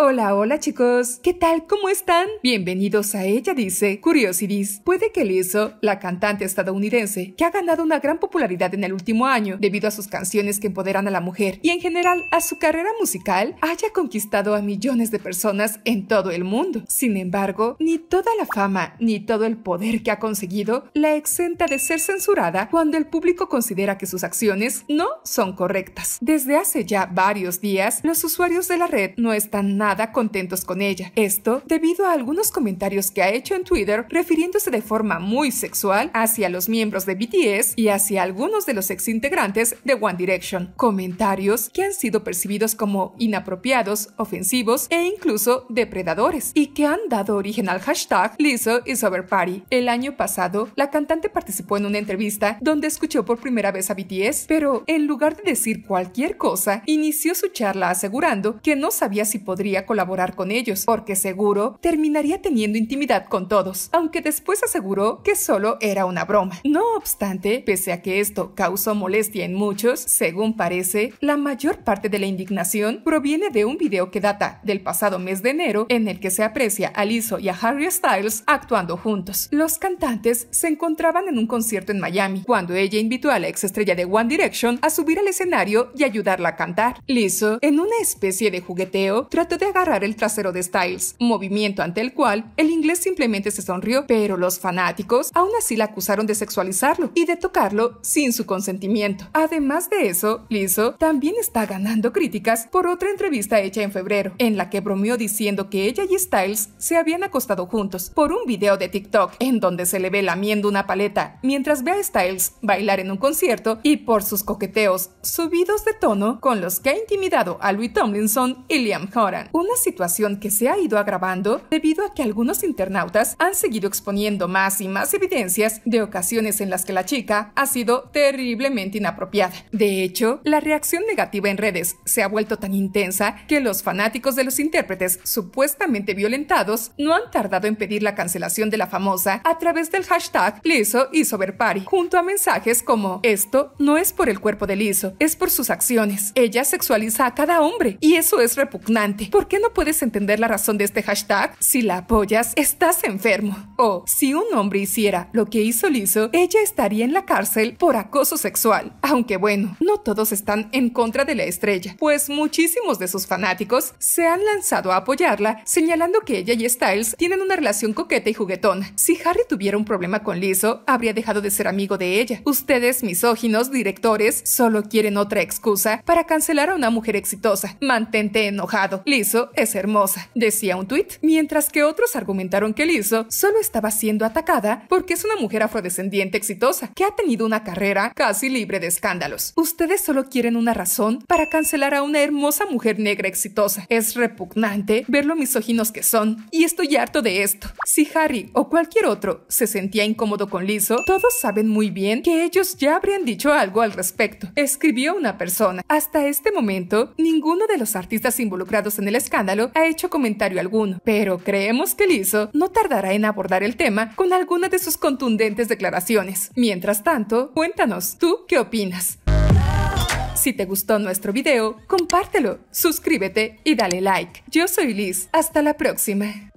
Hola, hola chicos, ¿qué tal? ¿Cómo están? Bienvenidos a Ella Dice Curiosities. Puede que Lizzo, la cantante estadounidense, que ha ganado una gran popularidad en el último año debido a sus canciones que empoderan a la mujer y en general a su carrera musical, haya conquistado a millones de personas en todo el mundo. Sin embargo, ni toda la fama ni todo el poder que ha conseguido la exenta de ser censurada cuando el público considera que sus acciones no son correctas. Desde hace ya varios días, los usuarios de la red no están nada contentos con ella. Esto debido a algunos comentarios que ha hecho en Twitter refiriéndose de forma muy sexual hacia los miembros de BTS y hacia algunos de los ex integrantes de One Direction. Comentarios que han sido percibidos como inapropiados, ofensivos e incluso depredadores y que han dado origen al hashtag Lizzo y Sober party. El año pasado, la cantante participó en una entrevista donde escuchó por primera vez a BTS, pero en lugar de decir cualquier cosa, inició su charla asegurando que no sabía si podría colaborar con ellos, porque seguro terminaría teniendo intimidad con todos, aunque después aseguró que solo era una broma. No obstante, pese a que esto causó molestia en muchos, según parece, la mayor parte de la indignación proviene de un video que data del pasado mes de enero en el que se aprecia a Lizzo y a Harry Styles actuando juntos. Los cantantes se encontraban en un concierto en Miami cuando ella invitó a la ex estrella de One Direction a subir al escenario y ayudarla a cantar. Lizzo, en una especie de jugueteo, trató de agarrar el trasero de Styles, movimiento ante el cual el inglés simplemente se sonrió, pero los fanáticos aún así la acusaron de sexualizarlo y de tocarlo sin su consentimiento. Además de eso, Lizzo también está ganando críticas por otra entrevista hecha en febrero, en la que bromeó diciendo que ella y Styles se habían acostado juntos por un video de TikTok en donde se le ve lamiendo una paleta mientras ve a Styles bailar en un concierto y por sus coqueteos subidos de tono con los que ha intimidado a Louis Tomlinson y Liam Horan una situación que se ha ido agravando debido a que algunos internautas han seguido exponiendo más y más evidencias de ocasiones en las que la chica ha sido terriblemente inapropiada. De hecho, la reacción negativa en redes se ha vuelto tan intensa que los fanáticos de los intérpretes supuestamente violentados no han tardado en pedir la cancelación de la famosa a través del hashtag Liso y Soberpari, junto a mensajes como esto no es por el cuerpo de Liso, es por sus acciones. Ella sexualiza a cada hombre y eso es repugnante. ¿por qué no puedes entender la razón de este hashtag? Si la apoyas, estás enfermo. O si un hombre hiciera lo que hizo Lizzo, ella estaría en la cárcel por acoso sexual. Aunque bueno, no todos están en contra de la estrella, pues muchísimos de sus fanáticos se han lanzado a apoyarla, señalando que ella y Styles tienen una relación coqueta y juguetona. Si Harry tuviera un problema con Lizzo, habría dejado de ser amigo de ella. Ustedes, misóginos, directores, solo quieren otra excusa para cancelar a una mujer exitosa. Mantente enojado. Lizzo es hermosa, decía un tuit, mientras que otros argumentaron que Lizzo solo estaba siendo atacada porque es una mujer afrodescendiente exitosa que ha tenido una carrera casi libre de escándalos. Ustedes solo quieren una razón para cancelar a una hermosa mujer negra exitosa. Es repugnante ver lo misóginos que son y estoy harto de esto. Si Harry o cualquier otro se sentía incómodo con Lizzo, todos saben muy bien que ellos ya habrían dicho algo al respecto, escribió una persona. Hasta este momento, ninguno de los artistas involucrados en el escándalo ha hecho comentario alguno, pero creemos que Lizzo no tardará en abordar el tema con alguna de sus contundentes declaraciones. Mientras tanto, cuéntanos, ¿tú qué opinas? Si te gustó nuestro video, compártelo, suscríbete y dale like. Yo soy Liz, hasta la próxima.